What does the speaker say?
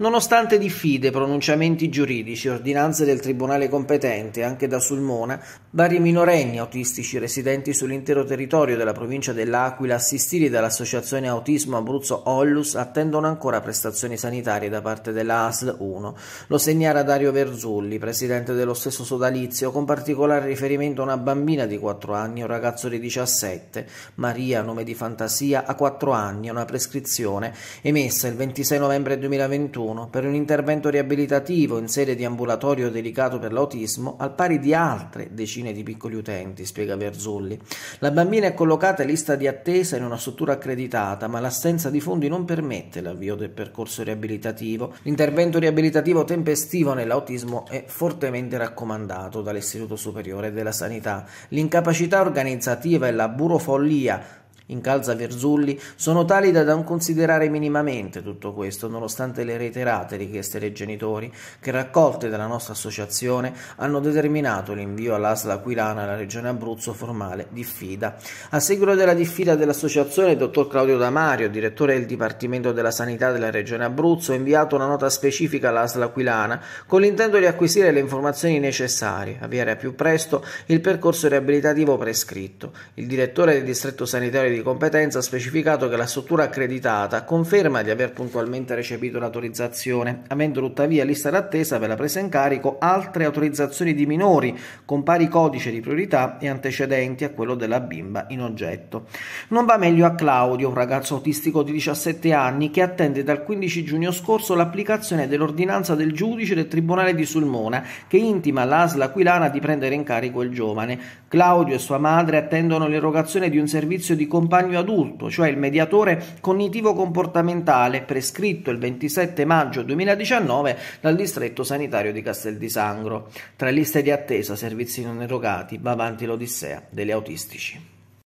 Nonostante diffide pronunciamenti giuridici, e ordinanze del tribunale competente, anche da Sulmona, vari minorenni autistici residenti sull'intero territorio della provincia dell'Aquila, assistiti dall'associazione Autismo Abruzzo Ollus, attendono ancora prestazioni sanitarie da parte della ASL 1. Lo segnala Dario Verzulli, presidente dello stesso sodalizio, con particolare riferimento a una bambina di 4 anni e un ragazzo di 17. Maria, nome di fantasia, a 4 anni, una prescrizione emessa il 26 novembre 2021 1 per un intervento riabilitativo in sede di ambulatorio dedicato per l'autismo, al pari di altre decine di piccoli utenti, spiega Verzulli. La bambina è collocata in lista di attesa in una struttura accreditata, ma l'assenza di fondi non permette l'avvio del percorso riabilitativo. L'intervento riabilitativo tempestivo nell'autismo è fortemente raccomandato dall'Istituto Superiore della Sanità. L'incapacità organizzativa e la burofollia in calza Verzulli, sono tali da non considerare minimamente tutto questo, nonostante le reiterate richieste dei genitori che raccolte dalla nostra associazione hanno determinato l'invio all'ASL Aquilana alla Regione Abruzzo formale diffida. A seguito della diffida dell'associazione, il dottor Claudio Damario, direttore del Dipartimento della Sanità della Regione Abruzzo, ha inviato una nota specifica all'ASL Aquilana con l'intento di acquisire le informazioni necessarie, avviare a più presto il percorso riabilitativo prescritto. Il direttore del distretto sanitario di di competenza ha specificato che la struttura accreditata conferma di aver puntualmente recepito l'autorizzazione, avendo tuttavia lista d'attesa per la presa in carico altre autorizzazioni di minori con pari codice di priorità e antecedenti a quello della bimba in oggetto. Non va meglio a Claudio, un ragazzo autistico di 17 anni che attende dal 15 giugno scorso l'applicazione dell'ordinanza del giudice del Tribunale di Sulmona che intima all'ASL Aquilana di prendere in carico il giovane. Claudio e sua madre attendono l'erogazione di un servizio di competenza compagno adulto, cioè il mediatore cognitivo-comportamentale prescritto il 27 maggio 2019 dal distretto sanitario di Castel di Sangro. Tra liste di attesa, servizi non erogati, va avanti l'odissea degli autistici.